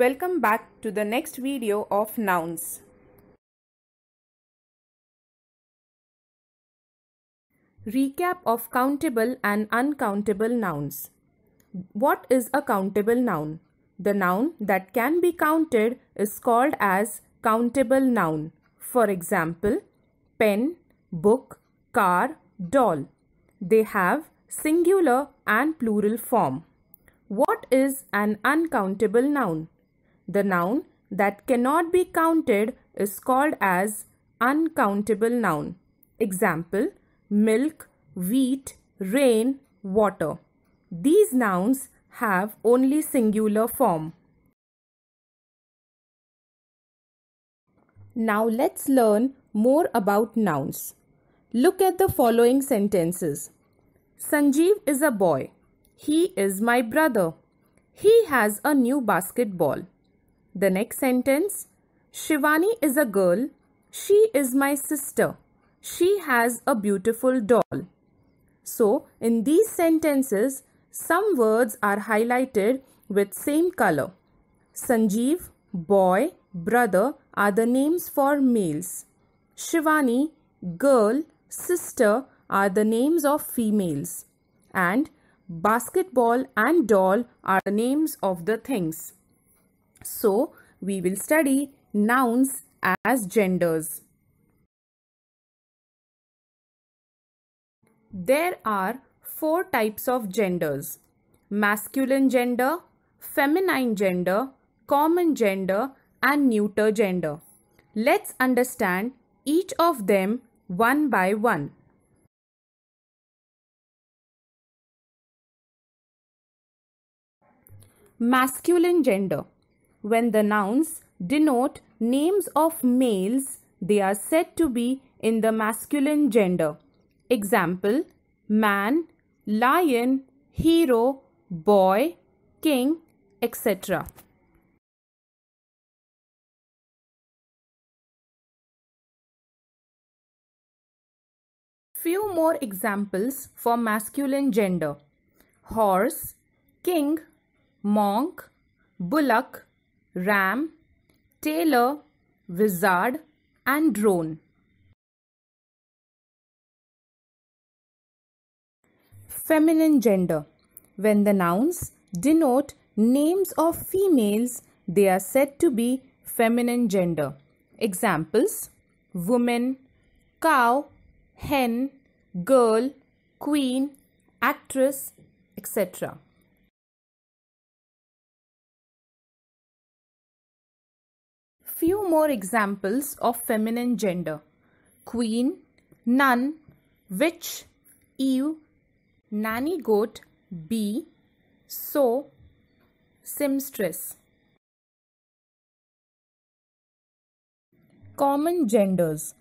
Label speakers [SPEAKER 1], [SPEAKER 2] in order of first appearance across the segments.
[SPEAKER 1] Welcome back to the next video of nouns. Recap of countable and uncountable nouns. What is a countable noun? The noun that can be counted is called as countable noun. For example, pen, book, car, doll. They have singular and plural form. What is an uncountable noun? The noun that cannot be counted is called as uncountable noun. Example, milk, wheat, rain, water. These nouns have only singular form. Now let's learn more about nouns. Look at the following sentences. Sanjeev is a boy. He is my brother. He has a new basketball. The next sentence Shivani is a girl. She is my sister. She has a beautiful doll. So, in these sentences, some words are highlighted with same color. Sanjeev, boy, brother are the names for males. Shivani, girl, sister are the names of females. And basketball and doll are the names of the things. So, we will study nouns as genders. There are four types of genders. Masculine gender, feminine gender, common gender and neuter gender. Let's understand each of them one by one. Masculine gender when the nouns denote names of males, they are said to be in the masculine gender. Example, man, lion, hero, boy, king, etc. Few more examples for masculine gender. Horse, king, monk, bullock, ram, tailor, wizard and drone. Feminine gender. When the nouns denote names of females, they are said to be feminine gender. Examples woman, cow, hen, girl, queen, actress, etc. few more examples of feminine gender queen, nun, witch, eve, nanny goat, bee, so, seamstress. Common genders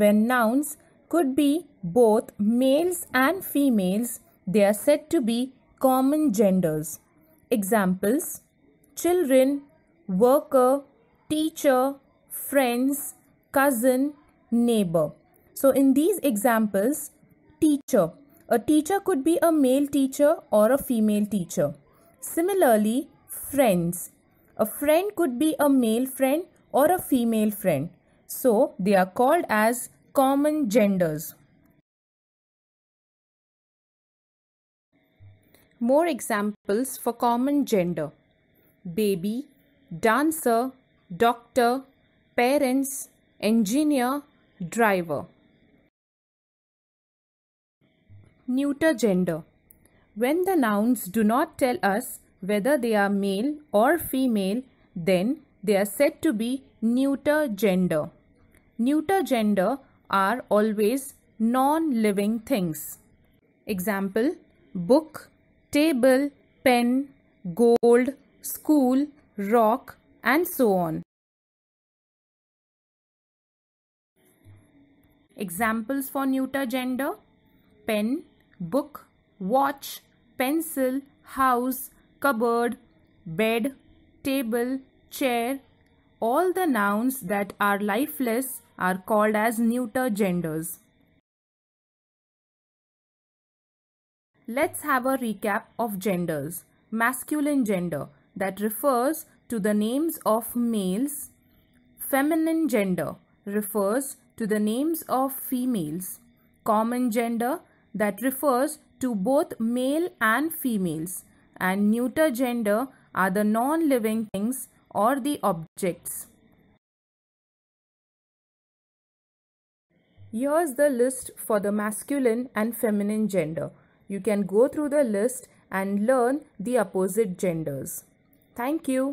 [SPEAKER 1] When nouns could be both males and females, they are said to be common genders. Examples Children, worker, teacher, friends, cousin, neighbor. So in these examples, teacher. A teacher could be a male teacher or a female teacher. Similarly, friends. A friend could be a male friend or a female friend. So they are called as common genders. More examples for common gender. Baby, dancer, doctor, parents, engineer, driver. Neuter gender. When the nouns do not tell us whether they are male or female, then they are said to be neuter gender. Neuter gender are always non-living things. Example, book, table, pen, gold, school, rock, and so on. Examples for neuter gender pen, book, watch, pencil, house, cupboard, bed, table, chair. All the nouns that are lifeless are called as neuter genders. Let's have a recap of genders. Masculine gender that refers to the names of males. Feminine gender refers to the names of females. Common gender that refers to both male and females. And neuter gender are the non-living things or the objects. Here's the list for the masculine and feminine gender. You can go through the list and learn the opposite genders. Thank you.